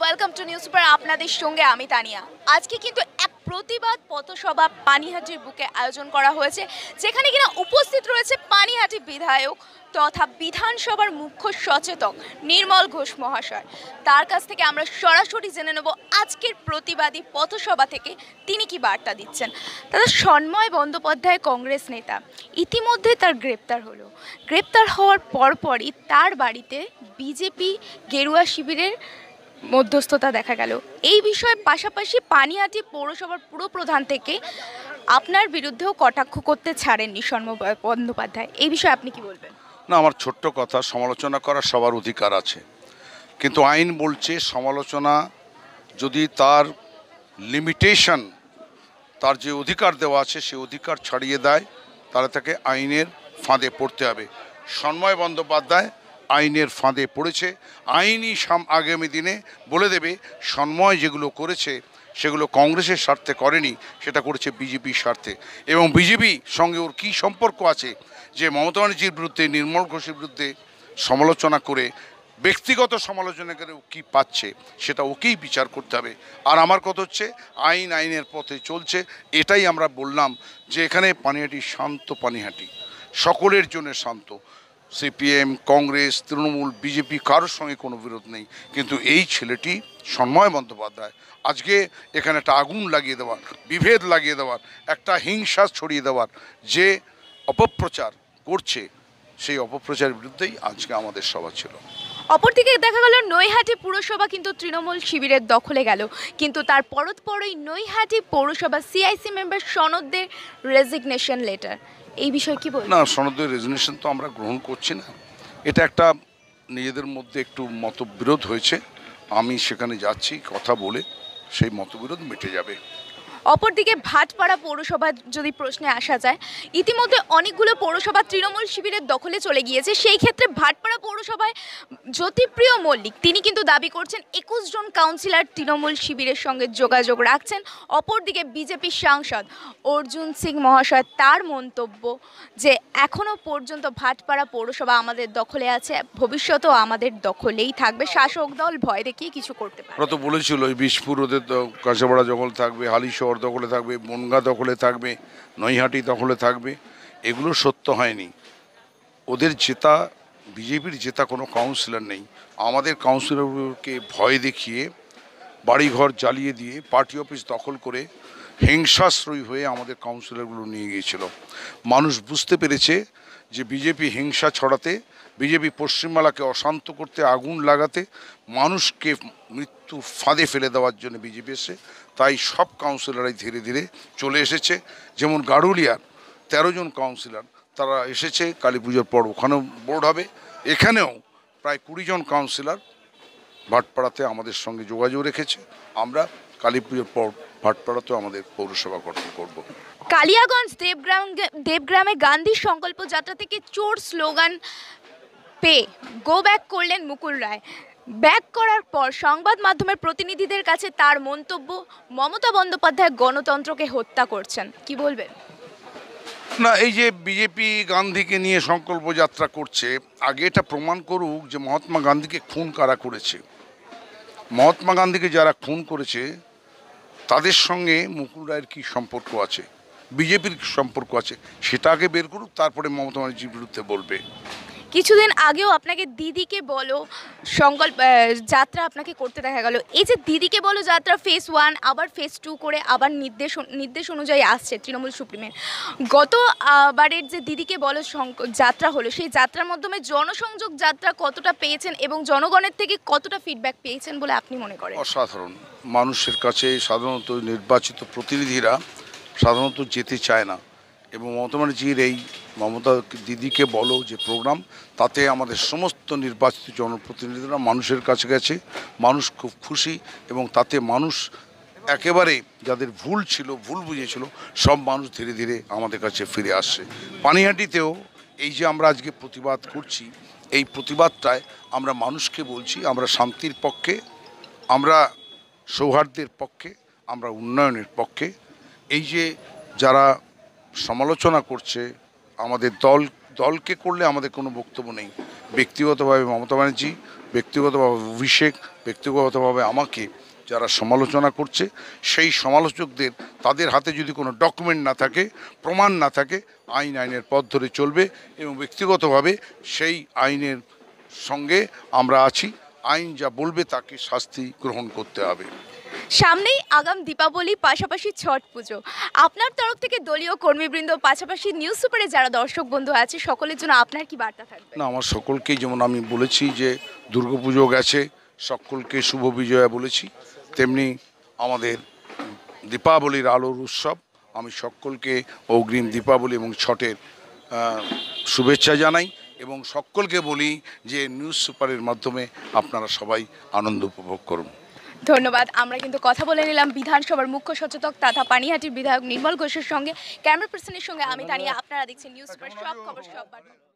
welcome to news super আপনাদের সঙ্গে আমি তানিয়া আজকে কিন্তু এক প্রতিবাদ পথসভা পানিহাটির বুকে আয়োজন করা হয়েছে যেখানে কিনা উপস্থিত রয়েছে পানিহাটি বিধায়ক তথা বিধানসভার মুখ্য সচেতক নির্মল ঘোষ মহাশয় তার কাছ থেকে আমরা সরাসরি জেনে নেব আজকের প্রতিবাদী পথসভা থেকে তিনি কি বার্তা দিচ্ছেন তাদের সন্ময় বন্দ্যোপাধ্যায় কংগ্রেস নেতা ইতিমধ্যে তার গ্রেপ্তার হলো গ্রেপ্তার হওয়ার পরপরই তার বাড়িতে বিজেপি গেরুয়া শিবিরের মধ্যস্থতা দেখা গেল এই বিষয়ে পাশাপাশি পানিহাটি পৌরসভার পুরো প্রধান থেকে আপনার বিরুদ্ধেও কটাক্ষ করতে ছাড়েননি শর্ম বন্দ্যোপাধ্যায় এই বিষয়ে আপনি কি বলবেন না আমার ছোট্ট কথা সমালোচনা করার সবার অধিকার আছে কিন্তু আইন বলছে সমালোচনা যদি তার লিমিটেশন তার যে অধিকার দেওয়া আছে সে অধিকার ছাড়িয়ে দেয় তাহলে তাকে আইনের ফাঁদে পড়তে হবে সন্ময় বন্দ্যোপাধ্যায় আইনের ফাঁদে পড়েছে আইনই সাম আগামী দিনে বলে দেবে সন্ময় যেগুলো করেছে সেগুলো কংগ্রেসের স্বার্থে করেনি সেটা করেছে বিজেপির স্বার্থে এবং বিজেপি সঙ্গে ওর কী সম্পর্ক আছে যে মমতা ব্যানার্জির বিরুদ্ধে নির্মল ঘোষের বিরুদ্ধে সমালোচনা করে ব্যক্তিগত সমালোচনা করে ও কী পাচ্ছে সেটা ওকেই বিচার করতে হবে আর আমার কথা হচ্ছে আইন আইনের পথে চলছে এটাই আমরা বললাম যে এখানে পানিহাটি শান্ত পানিহাটি সকলের জন্য শান্ত সিপিএম কংগ্রেস তৃণমূল বিজেপি কারোর সঙ্গে কোনো বিরোধ নেই কিন্তু এই ছেলেটি সন্ময় বন্দ্যোপাধ্যায় আজকে এখানে একটা আগুন লাগিয়ে দেওয়ার বিভেদ লাগিয়ে দেওয়ার একটা হিংসা ছড়িয়ে দেওয়ার যে অপপ্রচার করছে সেই অপপ্রচারের বিরুদ্ধেই আজকে আমাদের সভা ছিল অপরদিকে দেখা গেল নৈহাটি পুরসভা কিন্তু তৃণমূল শিবিরের দখলে গেল কিন্তু তার পরত পরই নৈহাটি পৌরসভা সিআইসি মেম্বার সনদদের রেজিগনেশন লেটার এই বিষয়ে কি বলবেন না সনদের রেজুনেশন তো আমরা গ্রহণ করছি না এটা একটা নিজেদের মধ্যে একটু মতবিরোধ হয়েছে আমি সেখানে যাচ্ছি কথা বলে সেই মতবিরোধ মিটে যাবে অপরদিকে ভাটপাড়া পৌরসভার যদি প্রশ্নে আসা যায় ইতিমধ্যে অনেকগুলো পৌরসভা তৃণমূল শিবিরের দখলে চলে গিয়েছে সেই ক্ষেত্রে ভাটপাড়া পৌরসভায় জ্যোতিপ্রিয় মল্লিক তিনি কিন্তু দাবি করছেন একুশ জন কাউন্সিলর তৃণমূল শিবিরের সঙ্গে যোগাযোগ রাখছেন অপরদিকে বিজেপির সাংসদ অর্জুন সিং মহাশয় তার মন্তব্য যে এখনও পর্যন্ত ভাটপাড়া পৌরসভা আমাদের দখলে আছে ভবিষ্যতেও আমাদের দখলেই থাকবে শাসক দল ভয় দেখিয়ে কিছু করতে পারে বলেছিল এই বিষ্পুর ওদের কাঁচাপাড়া জঙ্গল থাকবে হালিশহর রামনগর দখলে থাকবে বনগা দখলে থাকবে নৈহাটি দখলে থাকবে এগুলো সত্য হয়নি ওদের জেতা বিজেপির জেতা কোনো কাউন্সিলর নেই আমাদের কাউন্সিলরকে ভয় দেখিয়ে বাড়িঘর জ্বালিয়ে দিয়ে পার্টি অফিস দখল করে হিংসাশ্রয়ী হয়ে আমাদের কাউন্সিলরগুলো নিয়ে গিয়েছিল মানুষ বুঝতে পেরেছে যে বিজেপি হিংসা ছড়াতে বিজেপি পশ্চিমবাংলাকে অশান্ত করতে আগুন লাগাতে মানুষকে মৃত্যু ফাঁদে ফেলে দেওয়ার জন্য বিজেপি এসে তাই সব কাউন্সিলরাই ধীরে ধীরে চলে এসেছে যেমন গাড়ুলিয়ার ১৩ জন কাউন্সিলর তারা এসেছে কালী পুজোর পর ওখানেও বোর্ড হবে এখানেও প্রায় কুড়িজন কাউন্সিলর ভাটপাড়াতে আমাদের সঙ্গে যোগাযোগ রেখেছে আমরা কালী পুজোর পর ভাটপাড়াতেও আমাদের পৌরসভা গঠন করব কালিয়াগঞ্জ দেবগ্রাম দেবগ্রামে গান্ধী সংকল্প যাত্রা থেকে চোর স্লোগান পেয়ে গো ব্যাক করলেন মুকুল রায় ব্যাক করার পর সংবাদ মাধ্যমের প্রতিনিধিদের কাছে তার মন্তব্য মমতা বন্দ্যোপাধ্যায় গণতন্ত্রকে হত্যা করছেন কি বলবেন না এই যে বিজেপি গান্ধীকে নিয়ে সংকল্প যাত্রা করছে আগে এটা প্রমাণ করুক যে মহাত্মা গান্ধীকে খুন কারা করেছে মহাত্মা গান্ধীকে যারা খুন করেছে তাদের সঙ্গে মুকুল রায়ের কী সম্পর্ক আছে বিজেপির সম্পর্ক আছে সেটা আগে বের করুক তারপরে মমতা ব্যানার্জির বিরুদ্ধে বলবে কিছুদিন আগেও আপনাকে দিদিকে বলো সংকল্প যাত্রা আপনাকে করতে দেখা গেল এই যে দিদিকে বলো যাত্রা ফেস ওয়ান আবার ফেস টু করে আবার নির্দেশ নির্দেশ অনুযায়ী আসছে তৃণমূল সুপ্রিমের গত বারের যে দিদিকে বলো যাত্রা হলো সেই যাত্রার মাধ্যমে জনসংযোগ যাত্রা কতটা পেয়েছেন এবং জনগণের থেকে কতটা ফিডব্যাক পেয়েছেন বলে আপনি মনে করেন অসাধারণ মানুষের কাছে সাধারণত নির্বাচিত প্রতিনিধিরা সাধারণত যেতে চায় না এবং মমতা ব্যানার্জির এই মমতা দিদিকে বলো যে প্রোগ্রাম তাতে আমাদের সমস্ত নির্বাচিত জনপ্রতিনিধিরা মানুষের কাছে গেছে মানুষ খুব খুশি এবং তাতে মানুষ একেবারে যাদের ভুল ছিল ভুল বুঝেছিল সব মানুষ ধীরে ধীরে আমাদের কাছে ফিরে আসছে পানিহাটিতেও এই যে আমরা আজকে প্রতিবাদ করছি এই প্রতিবাদটায় আমরা মানুষকে বলছি আমরা শান্তির পক্ষে আমরা সৌহার্দ্যের পক্ষে আমরা উন্নয়নের পক্ষে এই যে যারা সমালোচনা করছে আমাদের দল দলকে করলে আমাদের কোনো বক্তব্য নেই ব্যক্তিগতভাবে মমতা ব্যানার্জি ব্যক্তিগতভাবে অভিষেক ব্যক্তিগতভাবে আমাকে যারা সমালোচনা করছে সেই সমালোচকদের তাদের হাতে যদি কোনো ডকুমেন্ট না থাকে প্রমাণ না থাকে আইন আইনের পথ ধরে চলবে এবং ব্যক্তিগতভাবে সেই আইনের সঙ্গে আমরা আছি আইন যা বলবে তাকে শাস্তি গ্রহণ করতে হবে সামনেই আগাম দীপাবলি পাশাপাশি ছট পুজো আপনার তরফ থেকে দলীয় কর্মীবৃন্দ পাশাপাশি নিউজ সুপারে যারা দর্শক বন্ধু আছে সকলের জন্য আপনার কি বার্তা থাকবে না আমার সকলকেই যেমন আমি বলেছি যে দুর্গাপুজো গেছে সকলকে শুভ বিজয়া বলেছি তেমনি আমাদের দীপাবলির আলোর উৎসব আমি সকলকে অগ্রিম দীপাবলি এবং ছটের শুভেচ্ছা জানাই এবং সকলকে বলি যে নিউজ সুপারের মাধ্যমে আপনারা সবাই আনন্দ উপভোগ করুন ধন্যবাদ আমরা কিন্তু কথা বলে নিলাম বিধানসভার মুখ্য সচেতক তথা পানিহাটির বিধায়ক নির্মল ঘোষের সঙ্গে ক্যামেরা পার্সনের সঙ্গে আমি দাঁড়িয়ে আপনারা দেখছেন নিউজ সব খবর সব